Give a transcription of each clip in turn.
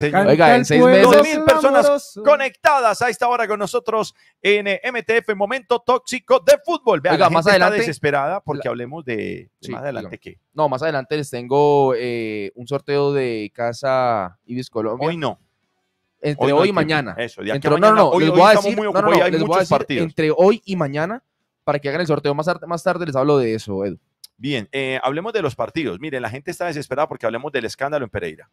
Oiga, en seis meses. mil personas conectadas a esta hora con nosotros en eh, MTF, momento tóxico de fútbol. Vean, más adelante. Está desesperada porque hablemos de, más adelante qué. No, más adelante les tengo eh, un sorteo de Casa Ibis Colombia. Hoy no. Entre hoy, y mañana. Eso, de que entre, No, no, hoy, les voy a decir, hay muchos partidos. entre hoy y mañana para que hagan el sorteo. Más, tarde, más tarde les hablo de eso, Edu. Bien, eh, hablemos de los partidos. Miren, la gente está desesperada porque hablemos del escándalo en Pereira.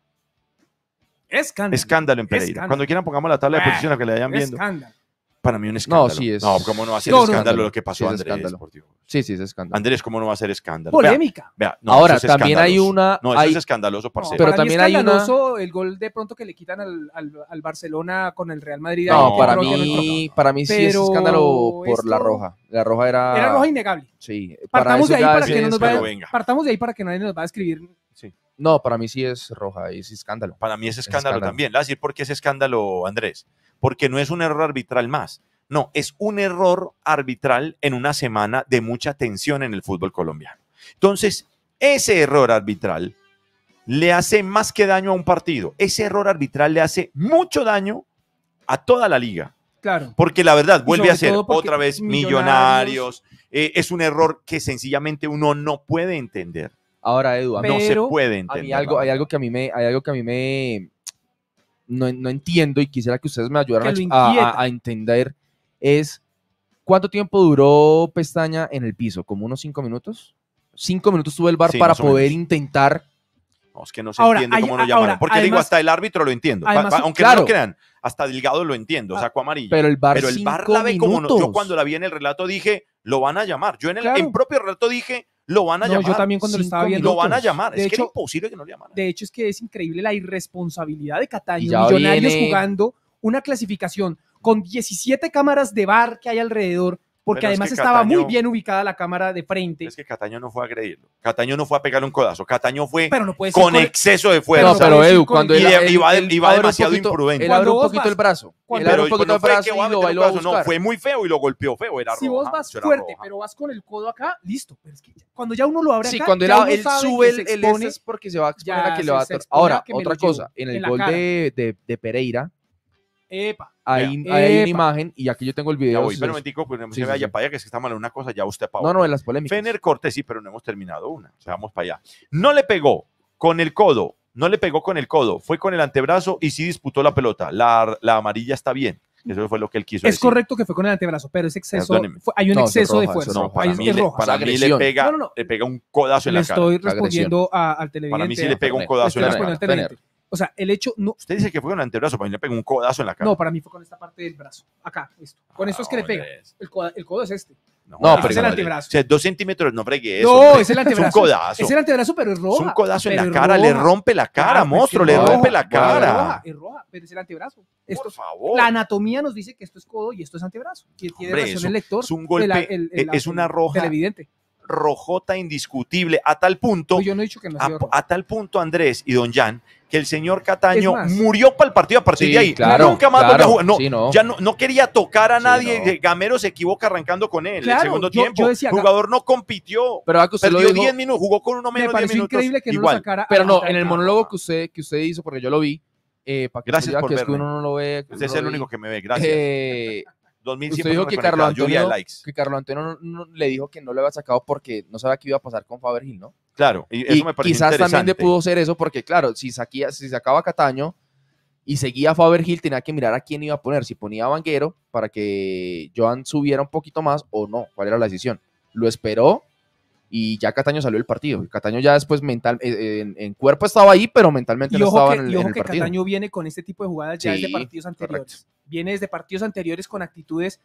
Escándalo. Escándalo en Pereira. Cuando quieran pongamos la tabla de posiciones que le vayan viendo. Escándalo. Para mí un escándalo. No, sí es. No, cómo no va a ser escándalo lo que pasó sí es Andrés. Deportivo. Sí, sí, es escándalo. Andrés, cómo no va a ser escándalo. Polémica. Vea, Ahora, es también hay una... No, eso hay... es escandaloso, parcero. pero también mí hay una... el gol de pronto que le quitan al, al, al Barcelona con el Real Madrid. No, para mí, para mí sí es escándalo por la roja. La roja era... Era roja innegable. Sí. Partamos, de ahí para que no nos vaya... Partamos de ahí para que nadie nos va a escribir... Sí no, para mí sí es roja, es escándalo. Para mí es escándalo, también. Le por qué es escándalo, Andrés. Porque no es un error arbitral más. No, es un error arbitral en una semana de mucha tensión en el fútbol colombiano. Entonces, ese error arbitral le hace más que daño a un partido. Ese error arbitral le hace mucho daño a toda la liga. Claro. Porque la verdad vuelve a ser otra vez millonarios. Eh, es un error que sencillamente uno no puede entender. Ahora, Edu, no se puede entender. Hay algo, hay algo que a mí me, hay algo que a mí me no, no entiendo y quisiera que ustedes me ayudaran a, entender es cuánto tiempo duró Pestaña en el piso, como unos cinco minutos. Cinco minutos tuvo el bar para poder intentar no, es que no se entiende cómo lo llamaron. Porque digo, hasta el árbitro lo entiendo. aunque no lo crean, hasta Delgado lo entiendo, ah, saco amarillo. Pero el bar, pero el bar la ve como no, Yo cuando la vi en el relato dije, lo van a llamar. Yo en el en propio relato dije, lo van a llamar. Yo también cuando lo estaba viendo. Lo van a llamar. es que es imposible que no lo llamaran. De hecho, es que es increíble la irresponsabilidad de Cataño. Millonarios jugando una clasificación con 17 cámaras de bar que hay alrededor porque además estaba muy bien ubicada la cámara de frente. Es que Cataño no fue a agredirlo. Cataño no fue a pegarle un codazo. Cataño fue con, exceso de fuerza. No, pero Edu, cuando iba, iba demasiado imprudente. Él abrió un poquito el brazo. él un poquito el brazo y lo bailó No, fue muy feo y lo golpeó feo. Era si vos vas fuerte, pero vas con el codo acá, listo. Pero es que cuando ya uno lo abre sí, acá, cuando él, sube el es porque se va a que va a Ahora, otra cosa. En el gol de Pereira, Ahí hay una imagen y aquí yo tengo el video. Ya voy, pero momentico, pues no se vaya para allá, que está mal una cosa, ya usted para No, no, en las polémicas. Fener Cortés, sí, pero no hemos terminado una. O sea, vamos para allá. No le pegó con el codo, no le pegó con el codo, fue con el antebrazo y sí disputó la pelota. La, amarilla está bien. Eso fue lo que él quiso es correcto que fue con el antebrazo, pero es exceso. hay un exceso de fuerza. No, para, mí, le, para le, pega, le pega un codazo en la cara. Le estoy respondiendo al televidente. Para mí sí le pega un codazo en la cara. O sea, el hecho no. Usted dice que fue con el antebrazo, para mí le pegó un codazo en la cara. No, para mí fue con esta parte del brazo. Acá, esto. Con esto es que le pega. El, codo es este. No, ah, pero es el antebrazo. O sea, dos centímetros, no fregué eso. No, es el antebrazo. Es un codazo. Es el antebrazo, pero es roja. Es un codazo en la cara, le rompe la cara, monstruo, le rompe la cara. Es roja, es roja, pero es el antebrazo. Por favor. La anatomía nos dice que esto es codo y esto es antebrazo. Que tiene lector. Es un golpe, e, es una roja. evidente rojota indiscutible, a tal punto, yo no he dicho que no a, a, tal punto Andrés y Don Jan, que el señor Cataño murió para el partido a partir de ahí. Nunca más volvió a jugar. No, no. Ya no, no, quería tocar a nadie. Gamero se equivoca arrancando con él en el segundo tiempo. el jugador no compitió. Pero perdió 10 minutos, jugó con uno menos. de 10 minutos, increíble que igual. no lo sacara. Pero no, en el monólogo que usted, que usted hizo, porque yo lo vi, eh, que Gracias por uno no lo ve. Usted es el único que me ve. Gracias. Eh, 2000 Usted dijo que Carlos Antonio, que Carlos le dijo que no lo había sacado porque no sabía qué iba a pasar con Faber ¿no? Claro, y eso me parece Quizás también le pudo ser eso, porque claro, si, si sacaba Cataño y seguía Faber Hill, tenía que mirar a quién iba a poner, si ponía a para que Joan subiera un poquito más o no, cuál era la decisión. Lo esperó y ya Cataño salió del partido. Cataño ya después mental, eh, eh, en, cuerpo estaba ahí, pero mentalmente no estaba en, el, que Cataño viene con este tipo de jugadas ya partidos anteriores. Viene desde partidos anteriores con actitudes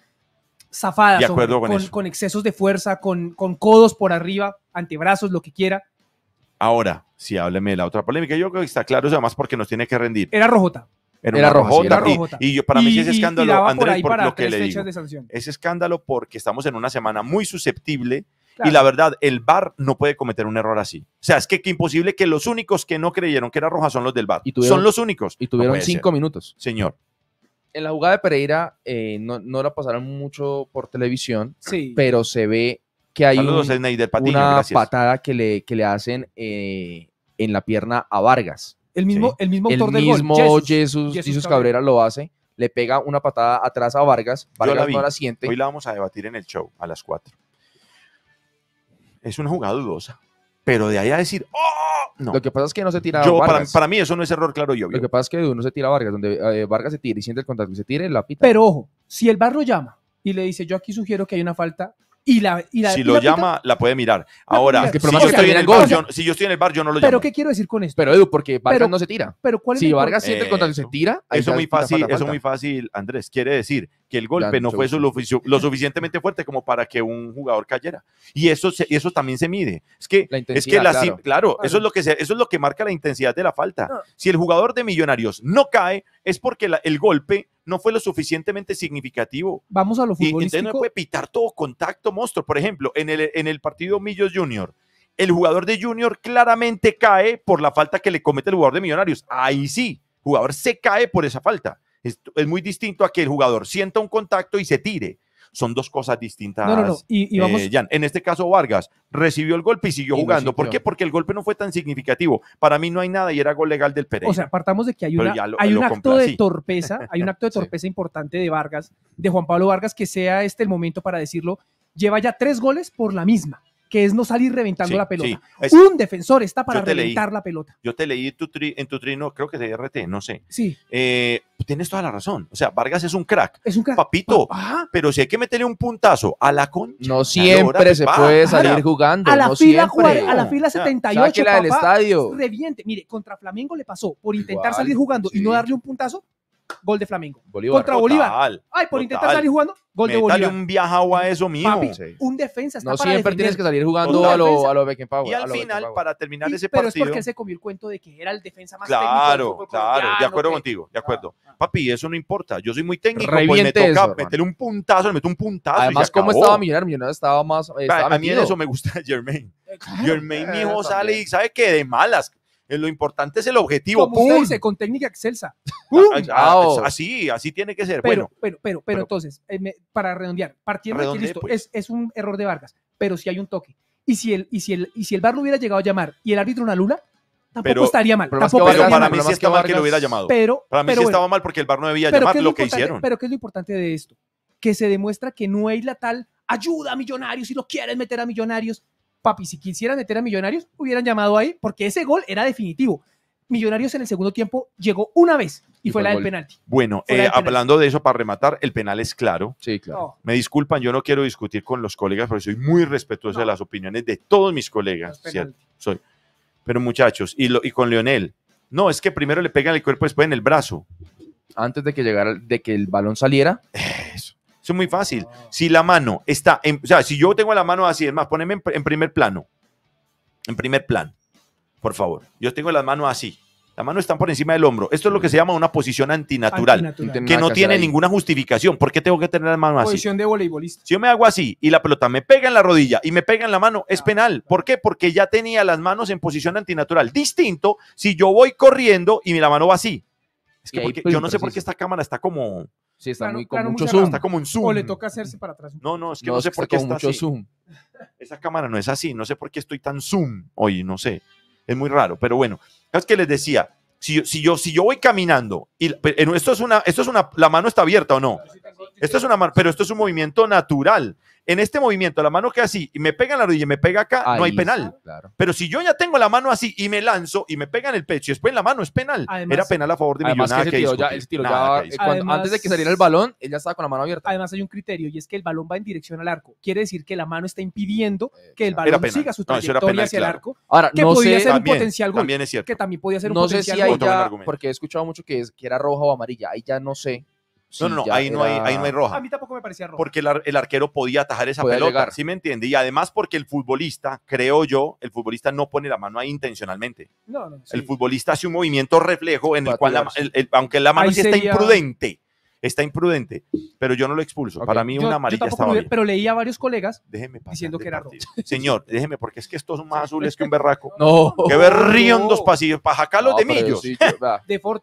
zafadas, con, excesos de fuerza, con, con codos por arriba, antebrazos, lo que quiera. Ahora, si hábleme de la otra polémica. Yo creo que está claro, además, porque nos tiene que rendir. Era rojota. Era, rojota. Y, yo, para mí, ese escándalo, Andrés, por lo que le escándalo porque estamos en una semana muy susceptible. Y la verdad, el VAR no puede cometer un error así. O sea, es que, imposible que los únicos que no creyeron que era roja son los del VAR. son los únicos. Y tuvieron cinco minutos. Señor en la jugada de Pereira eh, no, la pasaron mucho por televisión, pero se ve que hay una patada que le, le hacen eh, en la pierna a Vargas. El mismo, el mismo autor Jesús, Cabrera, lo hace, le pega una patada atrás a Vargas, Vargas Hoy la vamos a debatir en el show a las 4. Es una jugada dudosa, pero de ahí a decir, oh, lo que pasa es que no se tira yo, Vargas. Para, mí eso no es error claro y Lo que pasa es que no se tira Vargas, donde eh, Vargas se tira y siente el contacto y se tira la pita. Pero ojo, si el barro lo llama y le dice, yo aquí sugiero que hay una falta, y la, y la, si lo llama, la puede mirar. Ahora, si, yo estoy en el bar, yo, no lo llamo. Pero ¿qué quiero decir con esto? Pero Edu, porque Vargas no se tira. Si Vargas siente el contacto y se tira, eso muy fácil, muy fácil, Andrés. Quiere decir que el golpe no fue lo, suficientemente fuerte como para que un jugador cayera. Y eso, eso también se mide. Es que, es claro. Eso, es lo que eso es lo que marca la intensidad de la falta. Si el jugador de Millonarios no cae, es porque el golpe no fue lo suficientemente significativo. Vamos a lo futbolístico. Y entonces no puede pitar todo contacto monstruo. Por ejemplo, en el, en el partido Millos Junior, el jugador de Junior claramente cae por la falta que le comete el jugador de Millonarios. Ahí sí, jugador se cae por esa falta es, es, muy distinto a que el jugador sienta un contacto y se tire. Son dos cosas distintas. No, no, Y, eh, En este caso, Vargas recibió el golpe y siguió jugando. ¿Por qué? Porque el golpe no fue tan significativo. Para mí no hay nada y era gol legal del Pereira. O sea, partamos de que hay, hay un acto de torpeza, hay un acto de torpeza importante de Vargas, de Juan Pablo Vargas, que sea este el momento para decirlo. Lleva ya tres goles por la misma que es no salir reventando la pelota. un defensor está para reventar la pelota. Yo te leí tu en tu trino, creo que de RT, no sé. Sí. Eh, tienes toda la razón. O sea, Vargas es un crack. Es un crack. Papito, ah, pero si hay que meterle un puntazo a la concha. No siempre se puede salir jugando. A la, fila, a la fila 78, papá, del estadio. Reviente. Mire, contra Flamengo le pasó por intentar salir jugando y no darle un puntazo, gol de Flamengo. Contra Bolívar. Ay, por intentar salir jugando, gol de Bolívar. un viaje a eso mismo. Papi, un defensa está No siempre tienes que salir jugando a lo, a lo, Beckenbauer. Y al final, para terminar ese partido. Pero es porque él se comió el cuento de que era el defensa más claro, técnico. claro, claro, de acuerdo contigo, de ah, acuerdo. Ah. Papi, eso no importa. Yo soy muy técnico, Reviente pues me toca meterle un puntazo, le meto un puntazo. Además, ¿cómo estaba Millonario? Millonario estaba más. a mí eso me gusta Jermaine. Eh, Jermaine, mi hijo, eh, sale y sabe que de malas eh, lo importante es el objetivo. Como usted dice, con técnica excelsa. Ah, ah, así, así tiene que ser. Pero, bueno, pero, pero, pero, entonces, eh, para redondear, partiendo de listo, pues. es, un error de Vargas, pero si hay un toque. Y si el, y si el, y si el bar no hubiera llegado a llamar y el árbitro una lula, tampoco estaría mal. Pero, para mí sí estaba mal que lo hubiera llamado. para mí sí estaba mal porque el bar no debía llamar lo, que hicieron. Pero ¿qué es lo importante de esto? Que se demuestra que no hay la tal ayuda a millonarios si lo quieren meter a millonarios, papi, si quisieran meter a Millonarios, hubieran llamado ahí, porque ese gol era definitivo. Millonarios en el segundo tiempo llegó una vez y, fue, la eh, del penalti. Bueno, hablando de eso, para rematar, el penal es claro. Sí, claro. Me disculpan, yo no quiero discutir con los colegas, pero soy muy respetuoso de las opiniones de todos mis colegas. Soy. Pero muchachos, y, y con Leonel, no, es que primero le pegan el cuerpo, después en el brazo. Antes de que llegara, de que el balón saliera, es muy fácil. Ah. Si la mano está, en, o sea, si yo tengo la mano así, es más, poneme en, primer plano. En primer plano, por favor. Yo tengo las manos así. La mano está por encima del hombro. Esto es lo que mm. se llama una posición antinatural, que no tiene ninguna justificación. ¿Por qué tengo que tener la mano así? Posición de voleibolista. Si yo me hago así y la pelota me pega en la rodilla y me pega en la mano, es ah. penal. ¿Por qué? Porque ya tenía las manos en posición antinatural. Distinto si yo voy corriendo y mi la mano va así. Es que pues yo no sé por qué esta cámara está como Sí, está muy, con mucho zoom. Está como en zoom. O le toca hacerse para atrás. No, no, es que no, sé por qué está mucho zoom. Esa cámara no es así, no sé por qué estoy tan zoom hoy, no sé. Es muy raro, pero bueno. Es que les decía, si, si, yo, si yo voy caminando, y esto es, una, esto es una, la mano está abierta o no. Esto es una pero esto es un movimiento natural. En este movimiento, la mano queda así y me pega en la rodilla y me pega acá, no hay penal. Pero si yo ya tengo la mano así y me lanzo y me pega en el pecho y después en la mano, es penal. Era penal a favor de mi Además, que eh, antes de que saliera el balón, él ya estaba con la mano abierta. Además, hay un criterio y es que el balón va en dirección al arco. Quiere decir que la mano está impidiendo eh, que el balón siga su trayectoria hacia el arco. Ahora, que no podía ser un potencial ser no sé si Hay porque he escuchado mucho que, es, que era roja o amarilla. Ahí ya no sé no, no, no, ahí, no hay, ahí no hay roja. A mí tampoco me parecía roja. Porque el, arquero podía atajar esa pelota, ¿sí me entiende? Y además porque el futbolista, creo yo, el futbolista no pone la mano ahí intencionalmente. No, no, El futbolista hace un movimiento reflejo en el cual, aunque la mano sí está imprudente, está imprudente, pero yo no lo expulso. Para mí una amarilla estaba bien. Pero leí a varios colegas diciendo que era roja. Señor, déjeme, porque es que estos son más azules que un berraco. No. Que berrían dos pasillos, pajacalos de millos. de fort.